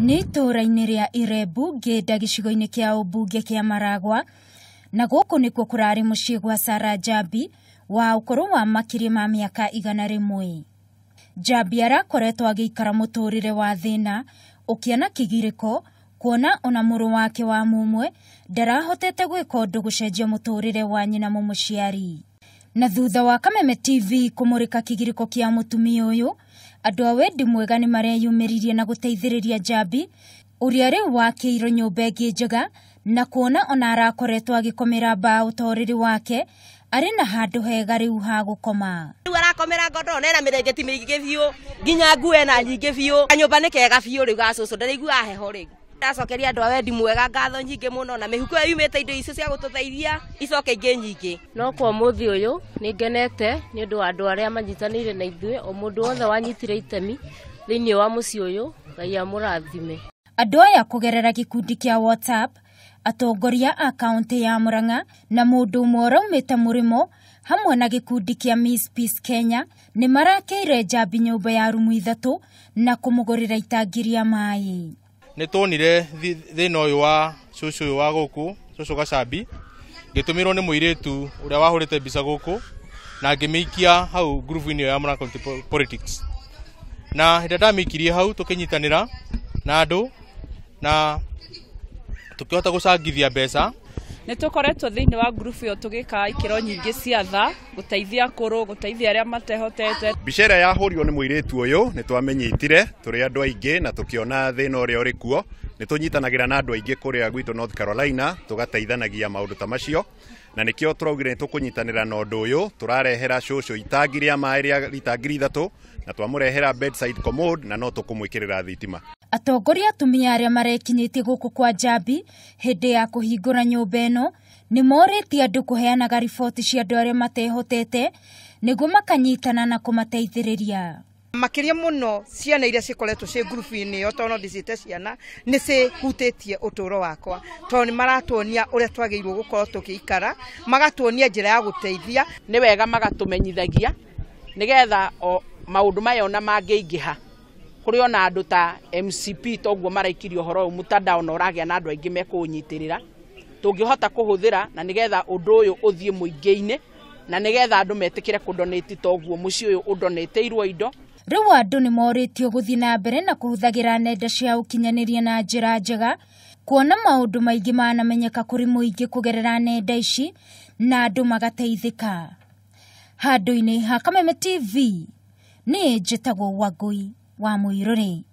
nä itå ra-inä rä a irembu ngä cigo inä kä a ũmbunge kä a maragwa na kå nä kuo kå rarä må ciä gwa sara jambi wa å korwo wa makä ma mä aka igana mwe jambi arakoretwo agä ikara må tå rä re wa thä na å kä ana kä girä ko kuona ona må rå wake wa mumwe ndarahotete gwä ka å ndå gå cenjia må tå rä re wa nyina må må ciari na thutha wa kameme tv kumurika kigiriko kia mutumia uyu andu a wendi mwega ni mareyumiririe na guteithiriria njambi uria riu wakĩirwo nyumba ĩngĩ njega na kuona ona arakoretwo agĩkomera mbaa utoriri wake ari na handu hega riu ha gukoma riu arakomera ngondoro nena mĩrengeti mĩingĩ biũ nginya nguo ena nyingi biu nyumba ni kega biũ rĩu gacũcũ ndarĩiguaga heho rĩu itacokeria andu a wendi mwega ngatho nyingi muno na mihuko iyo yumite indo icio cia gututeithia icoke ingi nyingi no kwa muthi uyu ni ngenete ni undu wa andu aria manyitanire na ithuĩ o mundu wothe wanyitire itemi thĩinĩ wa mũciĩ ũyũ ngai amũrathime andũ aya kugerera gĩkundi kĩa whatsapp atongoria a kaũntĩ ya muranga na mũndũ ũmwe ũraumĩte murimo hamwe na gĩkundi kĩa Miss Peace Kenya nĩ marakĩire njambi nyũmba ya rumu ithatũ na kũmũgũrĩra itangi rĩa maĩ nä tonire thä na å yå wa å yå wa gå kå cå gacambi ngä tå mä rwo nä må irä tu å rä a wahå rä te mbica gå kå na ngä mä ikia hau grubu-inä ä yo ya Murang'a County Politics na hä ndä ndamä ikirie hau tå kä nyitanä ra na andå na tå kä hota gå cangithia mbeca nä tå koretwo thä wa group yo tå gä nyingi ro nyingä cia tha gå teithia kå rå matehotete mbica ä rä a yahå rirwo nä må irä tu å yå nä twamenyitire tå andå aingä na tå kä ona thä å rä a å rä kuo nä tå nyitanagä ra na andå aingä kå rä a north carolina tå gateithanagia maå ndå ta macio na nä kä o tå nä tå kå nyitanä ra na å ndå å yå tå rarehera cåcå itangi na twamå bedside commode na no tukumwikirira kå mwä thitima atongoria atumia arĩa marekinyĩtie gũkũ kwa Njambi hĩndĩ ya kũhingũra nyũmba ĩno nĩ morĩtie andũ kũheanaga riboti cia andũ arĩa matehotete nĩguo makanyitana na kũmateithĩrĩria makĩria mũno ciana iria cikoretwo ciĩ ngurubu-inĩ ĩyo tondũ no ndĩciĩte ciana nĩ cihutĩtie ũtũũro wakwa tondũ nĩ maratuonia ũrĩa twagĩrĩirwo gũkorwo tũgĩikara magatuonia njĩra ya gũteithia nĩ wega magatũmenyithagia nĩgetha maũndũ maya ona mangĩingĩha kuri ona andu ta MCP toguo maraikirio horo mutandao na uragia na andu aingi mekunyitirira tungihota kuhuthira na nigetha undu uyu uthie muingiini na nigetha andu metikire kudonate toguo muci uyu udonateirwo indo riu andu ni moritio guthii na mbere na kuhuthagira nenda cia ukinyaniria na njira njega kuona maundu maingi manamenyeka kuri muingi kugerera nenda ici na andu magateithika handu-inĩ ha kameme tv ni njĩtagwo wangũi waa muyirone